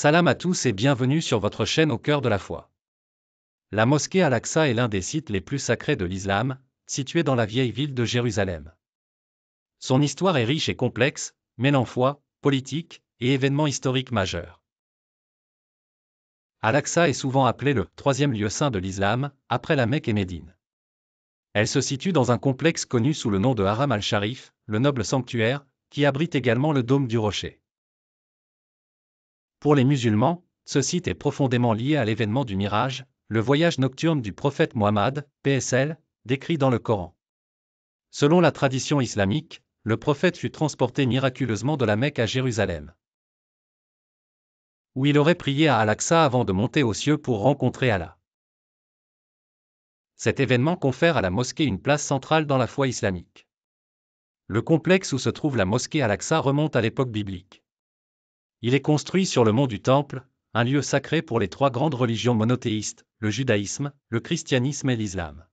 Salam à tous et bienvenue sur votre chaîne au cœur de la foi. La mosquée Al-Aqsa est l'un des sites les plus sacrés de l'islam, situé dans la vieille ville de Jérusalem. Son histoire est riche et complexe, mêlant foi, politique et événements historiques majeurs. Al-Aqsa est souvent appelée le troisième lieu saint de l'islam, après la Mecque et Médine. Elle se situe dans un complexe connu sous le nom de Haram al-Sharif, le noble sanctuaire, qui abrite également le dôme du rocher. Pour les musulmans, ce site est profondément lié à l'événement du mirage, le voyage nocturne du prophète Muhammad PSL, décrit dans le Coran. Selon la tradition islamique, le prophète fut transporté miraculeusement de la Mecque à Jérusalem, où il aurait prié à Al-Aqsa avant de monter aux cieux pour rencontrer Allah. Cet événement confère à la mosquée une place centrale dans la foi islamique. Le complexe où se trouve la mosquée Al-Aqsa remonte à l'époque biblique. Il est construit sur le mont du Temple, un lieu sacré pour les trois grandes religions monothéistes, le judaïsme, le christianisme et l'islam.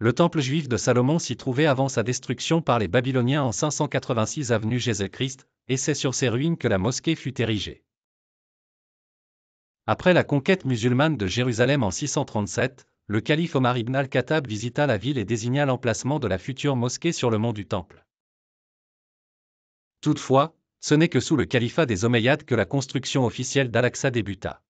Le temple juif de Salomon s'y trouvait avant sa destruction par les Babyloniens en 586 avenue Jésus-Christ, et c'est sur ces ruines que la mosquée fut érigée. Après la conquête musulmane de Jérusalem en 637, le calife Omar ibn al-Khattab visita la ville et désigna l'emplacement de la future mosquée sur le mont du Temple. Toutefois, ce n'est que sous le califat des Omeyyades que la construction officielle d'Al-Aqsa débuta.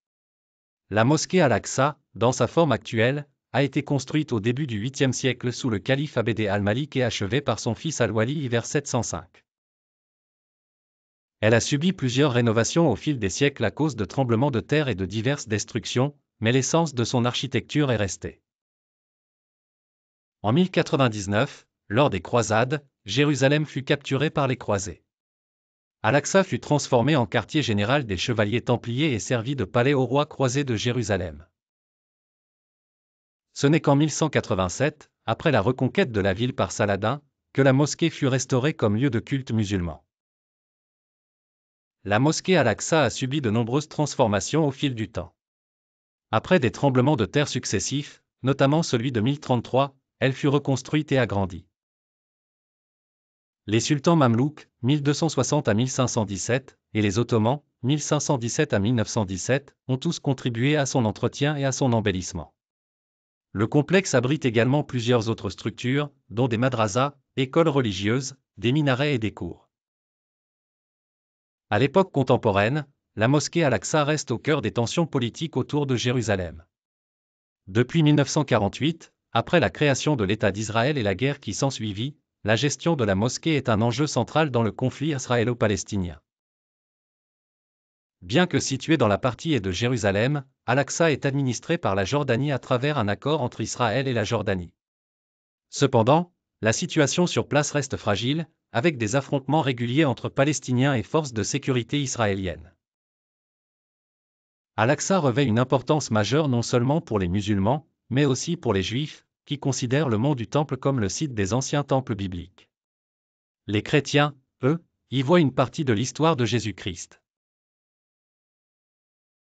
La mosquée Al-Aqsa, dans sa forme actuelle, a été construite au début du 8e siècle sous le calife Abd al-Malik et achevée par son fils Al-Wali vers 705. Elle a subi plusieurs rénovations au fil des siècles à cause de tremblements de terre et de diverses destructions, mais l'essence de son architecture est restée. En 1099, lors des croisades, Jérusalem fut capturée par les croisés. Al-Aqsa fut transformée en quartier général des chevaliers templiers et servit de palais au roi croisé de Jérusalem. Ce n'est qu'en 1187, après la reconquête de la ville par Saladin, que la mosquée fut restaurée comme lieu de culte musulman. La mosquée Al-Aqsa a subi de nombreuses transformations au fil du temps. Après des tremblements de terre successifs, notamment celui de 1033, elle fut reconstruite et agrandie les sultans mamelouks, 1260 à 1517, et les ottomans, 1517 à 1917, ont tous contribué à son entretien et à son embellissement. Le complexe abrite également plusieurs autres structures, dont des madrasas, écoles religieuses, des minarets et des cours. À l'époque contemporaine, la mosquée Al-Aqsa reste au cœur des tensions politiques autour de Jérusalem. Depuis 1948, après la création de l'État d'Israël et la guerre qui s'ensuivit, la gestion de la mosquée est un enjeu central dans le conflit israélo-palestinien. Bien que située dans la partie est de Jérusalem, Al-Aqsa est administrée par la Jordanie à travers un accord entre Israël et la Jordanie. Cependant, la situation sur place reste fragile, avec des affrontements réguliers entre Palestiniens et forces de sécurité israéliennes. Al-Aqsa revêt une importance majeure non seulement pour les musulmans, mais aussi pour les juifs, qui considèrent le mont du Temple comme le site des anciens temples bibliques. Les chrétiens, eux, y voient une partie de l'histoire de Jésus-Christ.